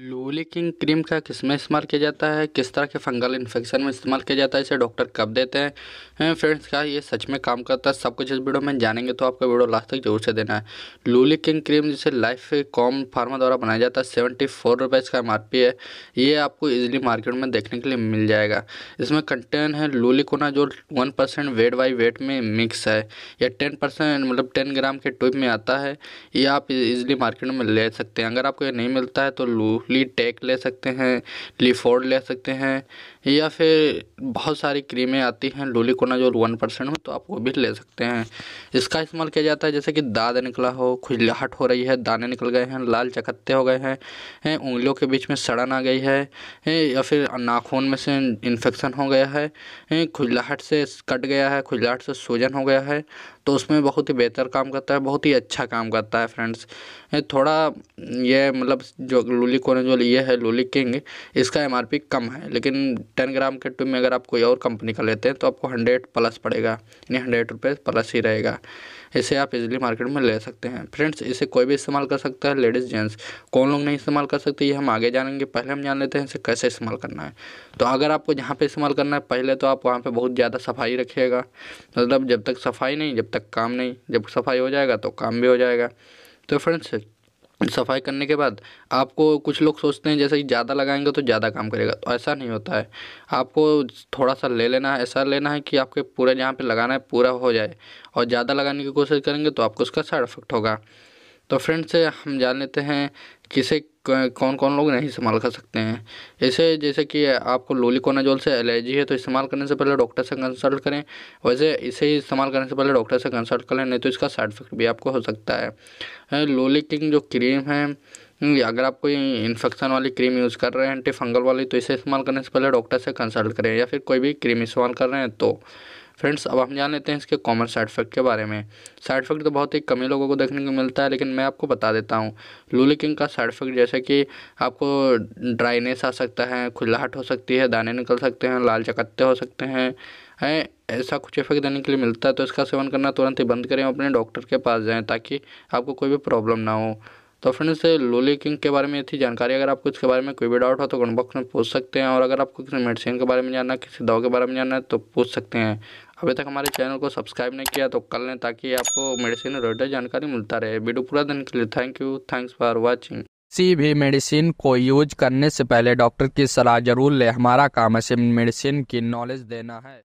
लूली किंग क्रीम का किस में इस्तेमाल किया जाता है किस तरह के फंगल इन्फेक्शन में इस्तेमाल किया जाता है इसे डॉक्टर कब देते हैं फ्रेंड्स क्या ये सच में काम करता है सब कुछ इस वीडियो में जानेंगे तो आपका वीडियो लास्ट तक जरूर से देना है लूली किंग क्रीम जिसे लाइफ कॉम फार्मा द्वारा बनाया जाता है सेवेंटी फोर रुपये इसका एम है ये आपको ईजिली मार्केट में देखने के लिए मिल जाएगा इसमें कंटेन है लूलिकोना जो one percent weight by weight में मिक्स है या टेन परसेंट मतलब टेन ग्राम के ट्यूब में आता है ये आप ईजिली मार्केट में ले सकते हैं अगर आपको ये नहीं मिलता है तो लू ली टेक ले सकते हैं फोर्ड ले सकते हैं या फिर बहुत सारी क्रीमें आती हैं लोली कोना जो वन परसेंट हो तो आप वो भी ले सकते हैं इसका इस्तेमाल किया जाता है जैसे कि दाद निकला हो खुजलाहट हो रही है दाने निकल गए हैं लाल चकत्ते हो गए हैं उंगलियों के बीच में सड़न आ गई है या फिर नाखून में से इन्फेक्शन हो गया है खुजलाहट से कट गया है खुजलाहट से सूजन हो गया है तो उसमें बहुत ही बेहतर काम करता है बहुत ही अच्छा काम करता है फ्रेंड्स थोड़ा ये मतलब जो लूली होने वाली ये है लोली किंग इसका एम कम है लेकिन टेन ग्राम के टू में अगर आप कोई और कंपनी का लेते हैं तो आपको हंड्रेड प्लस पड़ेगा यानी हंड्रेड रुपये प्लस ही रहेगा इसे आप इजीली मार्केट में ले सकते हैं फ्रेंड्स इसे कोई भी इस्तेमाल कर सकता है लेडीज़ जेंट्स कौन लोग नहीं इस्तेमाल कर सकते ये हम आगे जानेंगे पहले हम जान लेते हैं इसे कैसे इस्तेमाल करना है तो अगर आपको जहाँ पे इस्तेमाल करना है पहले तो आप वहाँ पे बहुत ज़्यादा सफाई रखिएगा मतलब जब तक सफाई नहीं जब तक काम नहीं जब सफाई हो जाएगा तो काम भी हो जाएगा तो फ्रेंड्स सफाई करने के बाद आपको कुछ लोग सोचते हैं जैसे कि ज़्यादा लगाएंगे तो ज़्यादा काम करेगा तो ऐसा नहीं होता है आपको थोड़ा सा ले लेना है ऐसा लेना है कि आपके पूरा जहाँ पे लगाना है पूरा हो जाए और ज़्यादा लगाने की कोशिश करेंगे तो आपको उसका साइड इफेक्ट होगा तो फ्रेंड से हम जान लेते हैं किसे कौन कौन लोग नहीं इस्तेमाल कर सकते हैं ऐसे जैसे कि आपको लोलिकोनाजोल से एलर्जी है तो इस्तेमाल करने से पहले डॉक्टर से कंसल्ट करें वैसे इसे ही इस्तेमाल करने से पहले डॉक्टर से कंसल्ट करें नहीं तो इसका साइड इफेक्ट भी आपको हो सकता है लोलिकिंग जो क्रीम है अगर आप कोई इन्फेक्शन वाली क्रीम यूज़ कर रहे हैं एंटी फंगल वाली तो इसे इस्तेमाल करने से पहले डॉक्टर से कंसल्ट करें या फिर कोई भी क्रीम इस्तेमाल कर रहे हैं तो फ्रेंड्स अब हम जान लेते हैं इसके कॉमन साइड इफेक्ट के बारे में साइड इफेक्ट तो बहुत ही कमी लोगों को देखने को मिलता है लेकिन मैं आपको बता देता हूँ लूली किंग का साइड इफेक्ट जैसे कि आपको ड्राइनेस आ सकता है खुजलाहट हो सकती है दाने निकल सकते हैं लाल चकत्ते हो सकते हैं है ऐसा कुछ इफेक्ट देने के लिए मिलता है तो इसका सेवन करना तुरंत ही बंद करें अपने डॉक्टर के पास जाएँ ताकि आपको कोई भी प्रॉब्लम ना हो तो फ्रेंड्स लोली किंग के बारे में थी जानकारी अगर आपको इसके बारे में कोई भी डाउट हो तो कमेंट बॉक्स में पूछ सकते हैं और अगर आपको किसी मेडिसिन के बारे में जानना है किसी दवा के बारे में जानना है तो पूछ सकते हैं अभी तक हमारे चैनल को सब्सक्राइब नहीं किया तो कर लें ताकि आपको मेडिसिन रिलेटेड जानकारी मिलता रहे वीडियो पूरा दिन के लिए thank you thanks for watching किसी भी मेडिसिन को यूज करने से पहले डॉक्टर की सलाह जरूर लें हमारा काम है मेडिसिन की नॉलेज देना है